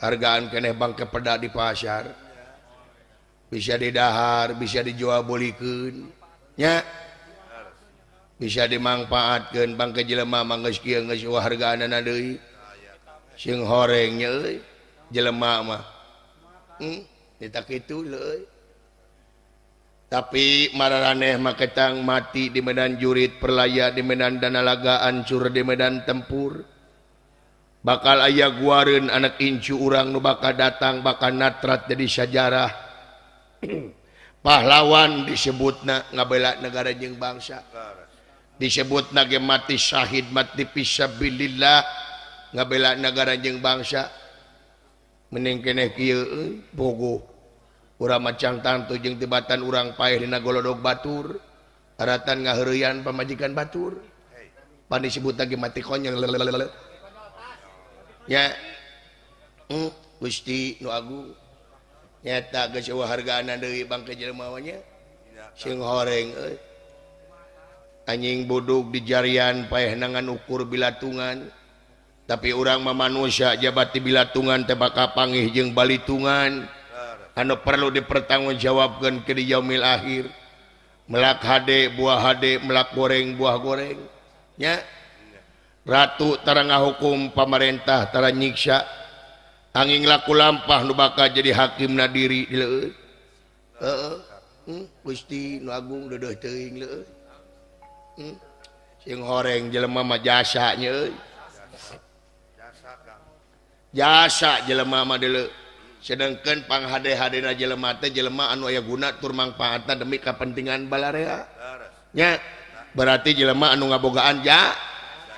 hargagaan keeh bang kepada di pasar bisa didhar bisa dijuaboikunya bisa dimanfaat ke bang ke jelehar hmm, tapi mal aneh makaang mati di medanjurit perlaya di medan danalgaan sur di medan tempur ke bakal ayah guarin anak incu urang nubaal datang bakal natrat jadi sejarah pahlawan disebut ngabella negara jing bangsa disebut nagemati syahhidmatipisaabillah ngabella negara jing bangsa mening eh, bogo uang macang tanto jing tibatan urang payirdinagollodo Batur karatan ngaherian pamajikan Batur pan disebut lagi matihonyale Hai hmm, Gusti Noagu nyata ke sebuahhargaan dari bangka Jelmawanya sing goreng Hai eh. anjing bodoh di jarian paenangan ukur bilatungan tapi orang memanusia jaba di bilatungan tebaka Pangih jeung Balungan Anda perlu dipertanggungjawabkan ke Jaumil akhir melak Hde buah Hde melak goreng buah gorengnya Ratutara nga hukum pamerintahtara nyiikya anging laku lampah nubaka jadi hakim nadiring jasale sedangkan pangdemata jelean guna turmang pangatan demi kapentingan balarianya berarti jelemahanu ngabogaan ja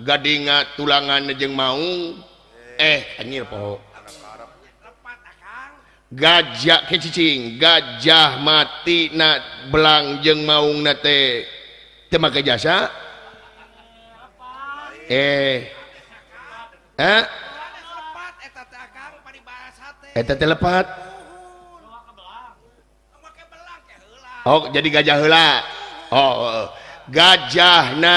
punya gading tulanganjeng mau ehil poho gajah gajah mati na belang jeng mau na jasa eh eh tele Oh jadi gajah hela Oh, oh, oh. gajah na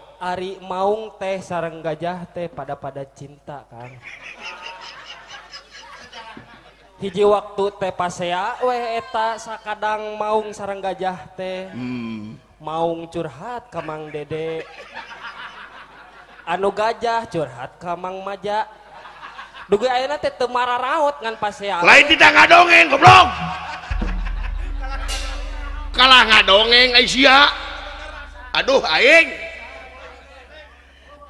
hari mauung teh sare gajah teh pada pada cinta kan hiji waktu te pasea we eta sakadangdang mauung sarang gajah teh hmm. mauung curhat kamang Dede anu gajah curhat kamang maja dumara rawutngan pas lain tidak nga dongeng go kalah ngadongeng Aisya aduh aing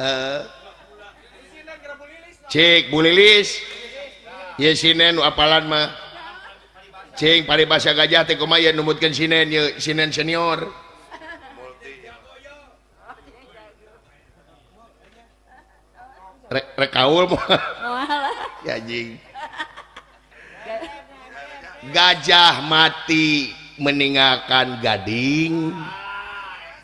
Hai eh, cek bulis Yesen wa apalan mah C paling bahasa gajah tekomaya numutkan sin senior Hairekaul yajing gajah mati meningakan Gading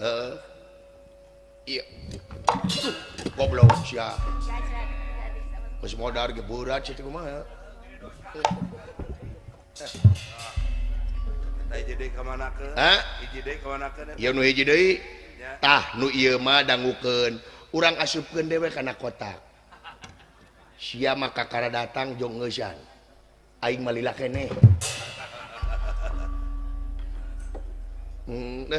Oh iya goblomoddar geburattahnu danguken orang asubken dewe karena kota siap maka karena datang jongejan aing malila kene Hai hmm, deh